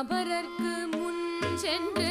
அபரர்க்கு முன் சென்று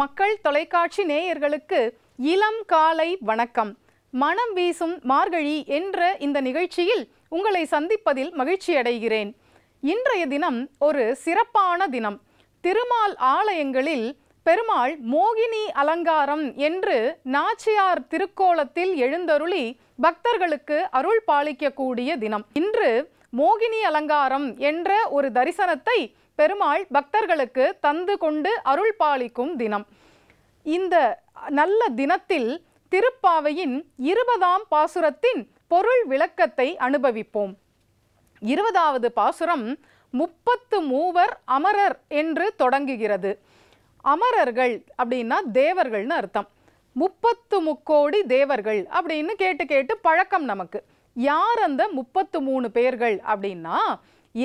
மக்கள் தொலைக்காட்சி நேயர்களுக்கு இளம் காலை வணக்கம் மனம் வீசும் மார்கழி என்ற இந்த நிகழ்ச்சியில் உங்களை சந்திப்பதில் மகிழ்ச்சியடைகிறேன் இன்றைய தினம் ஒரு சிறப்பான தினம் திருமால் ஆலயங்களில் பெருமாள் மோகினி அலங்காரம் என்று நாச்சியார் திருக்கோலத்தில் எழுந்தருளி பக்தர்களுக்கு அருள் பாலிக்கக்கூடிய தினம் இன்று மோகினி அலங்காரம் என்ற ஒரு தரிசனத்தை பெருமாள் பக்தர்களுக்கு தந்து கொண்டு அருள் பாலிக்கும் தினம் இந்த நல்ல தினத்தில் திருப்பாவையின் இருபதாம் பாசுரத்தின் பொருள் விளக்கத்தை அனுபவிப்போம் இருபதாவது பாசுரம் முப்பத்து மூவர் அமரர் என்று தொடங்குகிறது அமரர்கள் அப்படின்னா தேவர்கள்னு அர்த்தம் முப்பத்து முக்கோடி தேவர்கள் அப்படின்னு கேட்டு கேட்டு பழக்கம் நமக்கு யார் அந்த முப்பத்து மூணு பேர்கள் அப்படின்னா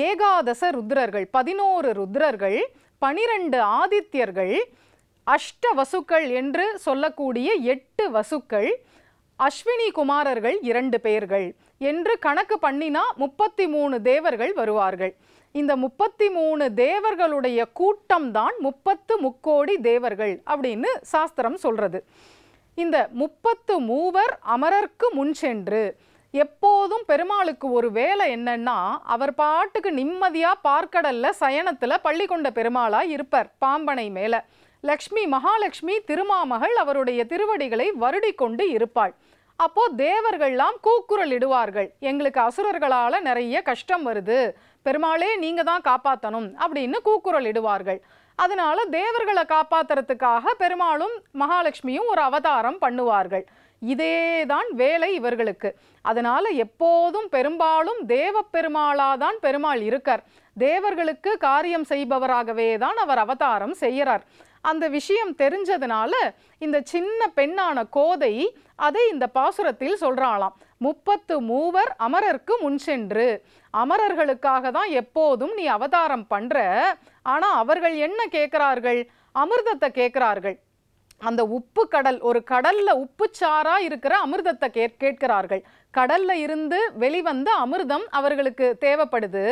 ஏகாதச ருத்ரர்கள் பதினோரு ருத்ரர்கள் பனிரெண்டு ஆதித்யர்கள் அஷ்ட வசுக்கள் என்று சொல்லக்கூடிய எட்டு வசுக்கள் அஸ்வினி குமாரர்கள் இரண்டு பேர்கள் என்று கணக்கு பண்ணினா முப்பத்தி மூணு தேவர்கள் வருவார்கள் இந்த முப்பத்தி மூணு தேவர்களுடைய கூட்டம் தான் முப்பத்து முக்கோடி தேவர்கள் அப்படின்னு சாஸ்திரம் சொல்கிறது இந்த முப்பத்து மூவர் அமரர்க்கு முன் சென்று எப்போதும் பெருமாளுக்கு ஒரு வேலை என்னன்னா அவர் பாட்டுக்கு நிம்மதியாக பார்க்கடல்ல சயனத்தில் பள்ளி கொண்ட பெருமாளாக இருப்பார் பாம்பனை மேலே லக்ஷ்மி மகாலட்சுமி திருமாமகள் அவருடைய திருவடிகளை வருடி கொண்டு இருப்பாள் அப்போ தேவர்கள்லாம் கூக்குரல் இடுவார்கள் எங்களுக்கு அசுரர்களால் நிறைய கஷ்டம் வருது பெருமாளே நீங்கள் தான் காப்பாற்றணும் அப்படின்னு கூக்குரல் இடுவார்கள் அதனால தேவர்களை காப்பாத்துறதுக்காக பெருமாளும் மகாலட்சுமியும் ஒரு அவதாரம் பண்ணுவார்கள் இதே தான் வேலை இவர்களுக்கு அதனால் எப்போதும் பெரும்பாலும் தேவ பெருமாளாதான் பெருமாள் இருக்கார் தேவர்களுக்கு காரியம் செய்பவராகவே தான் அவர் அவதாரம் செய்கிறார் அந்த விஷயம் தெரிஞ்சதுனால இந்த சின்ன பெண்ணான கோதை அதை இந்த பாசுரத்தில் சொல்கிறாளாம் முப்பத்து மூவர் அமரருக்கு முன் சென்று அமரர்களுக்காக தான் எப்போதும் நீ அவதாரம் பண்ணுற ஆனால் அவர்கள் என்ன கேட்குறார்கள் அமிர்தத்தை கேட்குறார்கள் அந்த உப்பு கடல் ஒரு கடல்ல உப்புச்சாரா இருக்கிற அமிர்தத்தை கேட் கேட்கிறார்கள் கடல்ல இருந்து வெளிவந்த அமிர்தம் அவர்களுக்கு தேவைப்படுது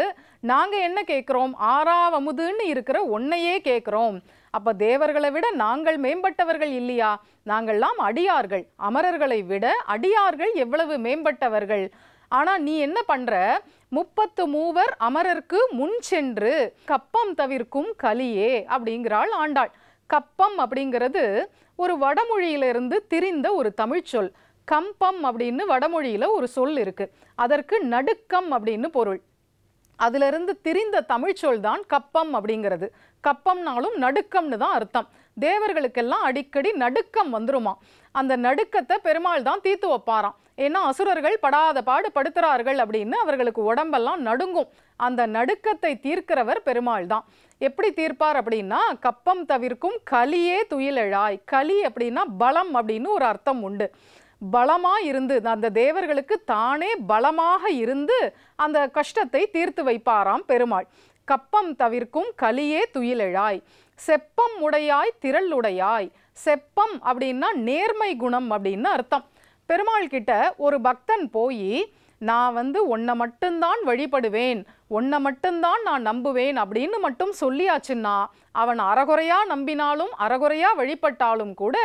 நாங்க என்ன கேட்கிறோம் ஆறாவமுதுன்னு இருக்கிற ஒன்னையே கேட்கிறோம் அப்ப தேவர்களை விட நாங்கள் மேம்பட்டவர்கள் இல்லையா நாங்கள்லாம் அடியார்கள் அமரர்களை விட அடியார்கள் எவ்வளவு மேம்பட்டவர்கள் ஆனால் நீ என்ன பண்ற முப்பத்து மூவர் அமரர்க்கு முன் சென்று கப்பம் தவிர்க்கும் கலியே அப்படிங்கிறாள் ஆண்டாள் கப்பம் அப்படிங்கிறது ஒரு வடமொழியிலிருந்து திரிந்த ஒரு தமிழ்ச்சொல் கம்பம் அப்படின்னு வடமொழியில் ஒரு சொல் இருக்குது அதற்கு நடுக்கம் அப்படின்னு பொருள் அதிலிருந்து திரிந்த தமிழ்ச்சொல் தான் கப்பம் அப்படிங்கிறது கப்பம்னாலும் நடுக்கம்னு தான் அர்த்தம் தேவர்களுக்கெல்லாம் அடிக்கடி நடுக்கம் வந்துருமா அந்த நடுக்கத்தை பெருமாள் தான் தீர்த்து வைப்பாராம் ஏன்னா அசுரர்கள் படாத பாடு படுத்துறார்கள் அப்படின்னு அவர்களுக்கு உடம்பெல்லாம் நடுங்கும் அந்த நடுக்கத்தை தீர்க்கிறவர் பெருமாள் தான் எப்படி தீர்ப்பார் அப்படின்னா கப்பம் தவிர்க்கும் கலியே துயிலழாய் களி அப்படின்னா பலம் அப்படின்னு ஒரு அர்த்தம் உண்டு பலமாக இருந்து அந்த தேவர்களுக்கு தானே பலமாக இருந்து அந்த கஷ்டத்தை தீர்த்து வைப்பாராம் பெருமாள் கப்பம் தவிர்க்கும் கலியே துயிலழாய் செப்பம் உடையாய் திரள் உடையாய் செப்பம் அப்படின்னா நேர்மை குணம் அப்படின்னு அர்த்தம் பெருமாள் கிட்ட ஒரு பக்தன் போய் நான் வந்து உன்னை மட்டும்தான் வழிபடுவேன் உன்னை மட்டும்தான் நான் நம்புவேன் அப்படின்னு மட்டும் சொல்லியாச்சுன்னா அவன் அறகுறையாக நம்பினாலும் அறகுறையாக வழிபட்டாலும் கூட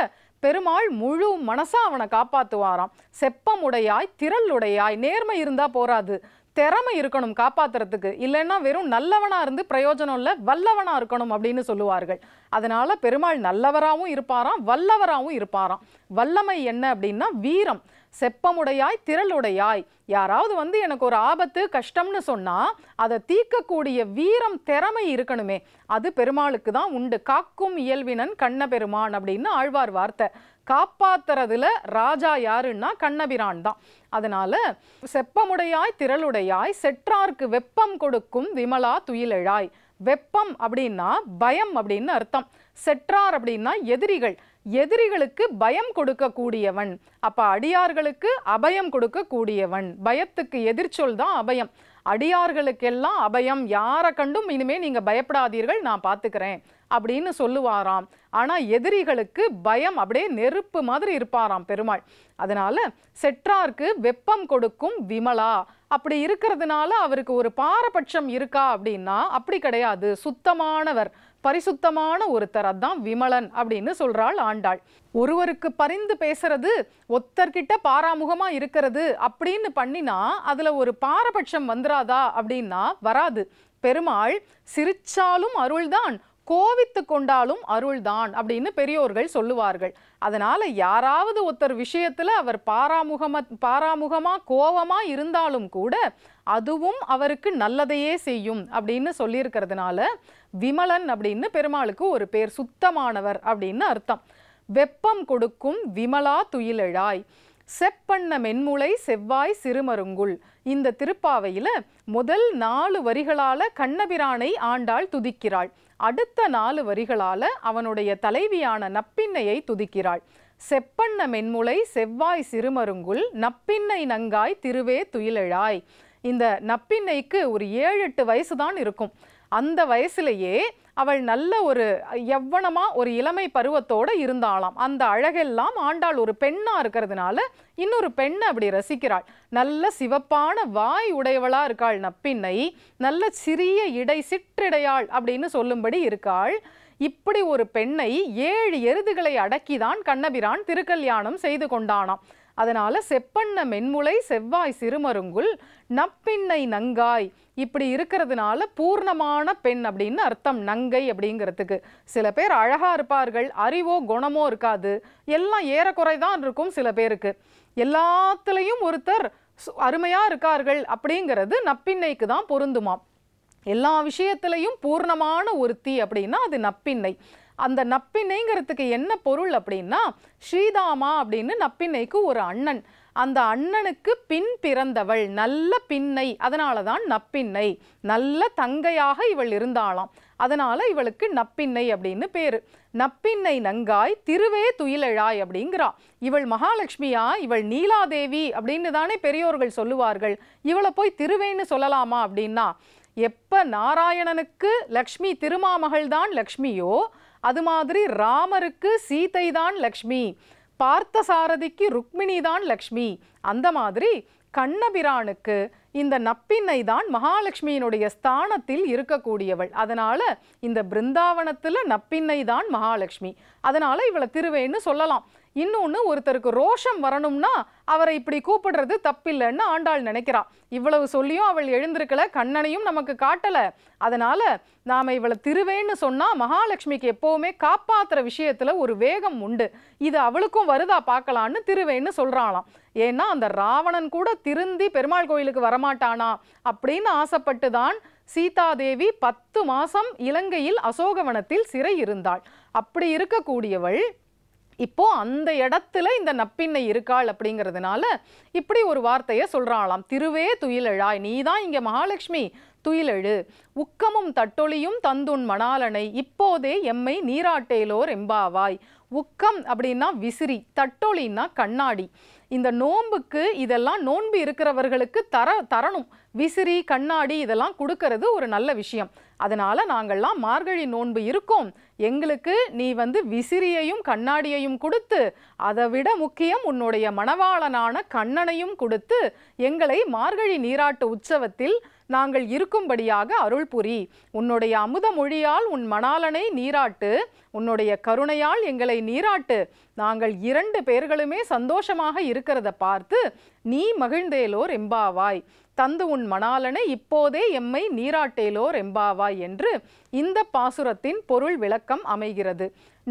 பெருமாள் முழு மனசாக அவனை காப்பாற்றுவாராம் செப்பமுடையாய் திரளுடையாய் நேர்மை இருந்தால் போராது திறமை இருக்கணும் காப்பாத்துறதுக்கு இல்லைன்னா வெறும் நல்லவனாக இருந்து பிரயோஜனம் இல்லை வல்லவனாக இருக்கணும் அப்படின்னு சொல்லுவார்கள் அதனால் பெருமாள் நல்லவராகவும் இருப்பாராம் வல்லவராகவும் இருப்பாராம் வல்லமை என்ன அப்படின்னா வீரம் செப்பமுடையாய் திரளுடையாய் யாராவது வந்து எனக்கு ஒரு ஆபத்து கஷ்டம்னு சொன்னால் அதை தீர்க்கக்கூடிய வீரம் திறமை இருக்கணுமே அது பெருமாளுக்கு தான் உண்டு காக்கும் இயல்வினன் கண்ண பெருமான் அப்படின்னு ஆழ்வார் வார்த்தை காப்பாத்துறதுல ராஜா யாருன்னா கண்ணபிரான் தான் அதனால செப்பமுடையாய் திரளுடையாய் செற்றார்க்கு வெப்பம் கொடுக்கும் விமலா துயிலழாய் வெப்பம் அப்படின்னா பயம் அப்படின்னு அர்த்தம் செற்றார் அப்படின்னா எதிரிகள் எதிரிகளுக்கு பயம் கொடுக்கக்கூடியவன் அப்ப அடியார்களுக்கு அபயம் கொடுக்கக்கூடியவன் பயத்துக்கு எதிர்ச்சொல் தான் அபயம் அடியார்களுக்கெல்லாம் அபயம் யாரை கண்டும் இனிமே நீங்க பயப்படாதீர்கள் நான் பார்த்துக்கிறேன் அப்படின்னு சொல்லுவாராம் ஆனால் எதிரிகளுக்கு பயம் அப்படியே நெருப்பு மாதிரி இருப்பாராம் பெருமாள் அதனால செற்றார்க்கு வெப்பம் கொடுக்கும் விமலா அப்படி இருக்கிறதுனால அவருக்கு ஒரு பாரபட்சம் இருக்கா அப்படின்னா அப்படி கிடையாது சுத்தமானவர் பரிசுத்தமான ஒருத்தர் அதான் விமலன் அப்படின்னு சொல்றாள் ஆண்டாள் ஒருவருக்கு பரிந்து பேசுறது ஒத்தர்கிட்ட பாராமுகமா இருக்கிறது அப்படின்னு பண்ணினா அதுல ஒரு பாரபட்சம் வந்துராதா அப்படின்னா வராது பெருமாள் சிரிச்சாலும் அருள்தான் கோவித்து கொண்டாலும் அருள்தான் அப்படின்னு பெரியோர்கள் சொல்லுவார்கள் அதனால யாராவது ஒருத்தர் விஷயத்துல அவர் பாராமுகம பாராமுகமா கோவமா இருந்தாலும் கூட அதுவும் அவருக்கு நல்லதையே செய்யும் அப்படின்னு சொல்லியிருக்கிறதுனால விமலன் அப்படின்னு பெருமாளுக்கு ஒரு பேர் சுத்தமானவர் அப்படின்னு அர்த்தம் வெப்பம் கொடுக்கும் விமலா துயிலழாய் செப்பண்ண மென்முளை செவ்வாய் சிறுமருங்குள் இந்த திருப்பாவையில் முதல் நாலு வரிகளால் கண்ணபிரானை ஆண்டாள் துதிக்கிறாள் அடுத்த நாலு வரிகளால் அவனுடைய தலைவியான நப்பின்னையை துதிக்கிறாள் செப்பண்ண மென்முளை செவ்வாய் சிறுமருங்குள் நப்பின்னை நங்காய் திருவே துயிலழாய் இந்த நப்பின்னைக்கு ஒரு ஏழு எட்டு வயசுதான் இருக்கும் அந்த வயசுலேயே அவள் நல்ல ஒரு எவ்வளமா ஒரு இளமை பருவத்தோடு இருந்தாளாம் அந்த அழகெல்லாம் ஆண்டாள் ஒரு பெண்ணாக இருக்கிறதுனால இன்னொரு பெண்ணை அப்படி ரசிக்கிறாள் நல்ல சிவப்பான வாய் உடையவளாக இருக்காள் நப்பின்னை நல்ல சிறிய இடை சிற்றிடையாள் அப்படின்னு சொல்லும்படி இருக்காள் இப்படி ஒரு பெண்ணை ஏழு எருதுகளை அடக்கிதான் கண்ணபிரான் திருக்கல்யாணம் செய்து கொண்டானாம் அதனால் செப்பண்ண மென்முளை செவ்வாய் சிறுமருங்குள் நப்பின்னை நங்காய் இப்படி இருக்கிறதுனால பூர்ணமான பெண் அப்படின்னு அர்த்தம் நங்கை அப்படிங்கிறதுக்கு சில பேர் அழகாக இருப்பார்கள் அறிவோ குணமோ இருக்காது எல்லாம் ஏறக்குறை தான் இருக்கும் சில பேருக்கு எல்லாத்துலேயும் ஒருத்தர் அருமையாக இருக்கார்கள் அப்படிங்கிறது நப்பின்னைக்கு தான் பொருந்துமாம் எல்லா விஷயத்திலையும் பூர்ணமான ஒருத்தி அப்படின்னா அது நப்பின்னை அந்த நப்பிணைங்கிறதுக்கு என்ன பொருள் அப்படின்னா ஸ்ரீதாமா அப்படின்னு நப்பிண்ணைக்கு ஒரு அண்ணன் அந்த அண்ணனுக்கு பின் பிறந்தவள் நல்ல பின்னை அதனால தான் நப்பின்னை நல்ல தங்கையாக இவள் இருந்தாளாம் அதனால இவளுக்கு நப்பின்னை அப்படின்னு பேரு நப்பின்னை நங்காய் திருவே துயிலழாய் அப்படிங்கிறா இவள் மகாலட்சுமியா இவள் நீலாதேவி அப்படின்னு தானே பெரியோர்கள் சொல்லுவார்கள் இவளை போய் திருவேன்னு சொல்லலாமா அப்படின்னா எப்ப நாராயணனுக்கு லக்ஷ்மி திருமாமகள் தான் லக்ஷ்மியோ அது மாதிரி ராமருக்கு சீதை தான் லக்ஷ்மி பார்த்த சாரதிக்கு ருக்மிணி தான் லக்ஷ்மி அந்த மாதிரி கண்ணபிரானுக்கு இந்த நப்பின்னை தான் மகாலட்சுமியினுடைய ஸ்தானத்தில் இருக்கக்கூடியவள் அதனால் இந்த பிருந்தாவனத்தில் நப்பின்னை தான் மகாலட்சுமி அதனால் இவளை திருவேன்னு சொல்லலாம் இன்னொன்று ஒருத்தருக்கு ரோஷம் வரணும்னா அவரை இப்படி கூப்பிடுறது தப்பில்லைன்னு ஆண்டாள் நினைக்கிறான் இவ்வளவு சொல்லியும் அவள் எழுந்திருக்கல கண்ணனையும் நமக்கு காட்டலை அதனால் நாம் இவளை திருவேன்னு சொன்னால் மகாலட்சுமிக்கு எப்போவுமே காப்பாற்றுற விஷயத்தில் ஒரு வேகம் உண்டு இது அவளுக்கும் வருதா பார்க்கலான்னு திருவேன்னு சொல்கிறாளாம் ஏன்னா அந்த ராவணன் கூட திருந்தி பெருமாள் கோயிலுக்கு வரமாட்டானா அப்படின்னு ஆசைப்பட்டு தான் சீதாதேவி பத்து மாசம் இலங்கையில் அசோகவனத்தில் சிறை இருந்தாள் அப்படி இருக்கக்கூடியவள் இப்போ அந்த இடத்துல இந்த நப்பின்னை இருக்காள் அப்படிங்கிறதுனால இப்படி ஒரு வார்த்தையை சொல்றாளாம் திருவே துயிலழாய் நீ தான் இங்கே மகாலட்சுமி துயிலழு உக்கமும் தட்டொழியும் தந்துன் மணாலனை இப்போதே எம்மை நீராட்டையிலோர் எம்பாவாய் உக்கம் அப்படின்னா விசிறி தட்டொழின்னா கண்ணாடி இந்த நோன்புக்கு இதெல்லாம் நோன்பு இருக்கிறவர்களுக்கு தர தரணும் விசிறி கண்ணாடி இதெல்லாம் கொடுக்கறது ஒரு நல்ல விஷயம் அதனால் நாங்கள்லாம் மார்கழி நோன்பு இருக்கோம் எங்களுக்கு நீ வந்து விசிறியையும் கண்ணாடியையும் கொடுத்து அதை விட முக்கியம் உன்னுடைய மணவாளனான கண்ணனையும் கொடுத்து எங்களை மார்கழி நீராட்டு உற்சவத்தில் நாங்கள் இருக்கும்படியாக அருள் புரி உன்னுடைய அமுத மொழியால் உன் மணாலனை நீராட்டு உன்னுடைய கருணையால் எங்களை நீராட்டு நாங்கள் இரண்டு பேர்களுமே சந்தோஷமாக இருக்கிறத பார்த்து நீ மகிழ்ந்தேலோர் எம்பாவாய் தந்து உன் மணாலன இப்போதே எம்மை நீராட்டேலோர் எம்பாவா என்று இந்த பாசுரத்தின் பொருள் விளக்கம் அமைகிறது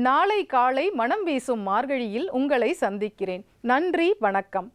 நாளை காலை மனம் வீசும் மார்கழியில் உங்களை சந்திக்கிறேன் நன்றி வணக்கம்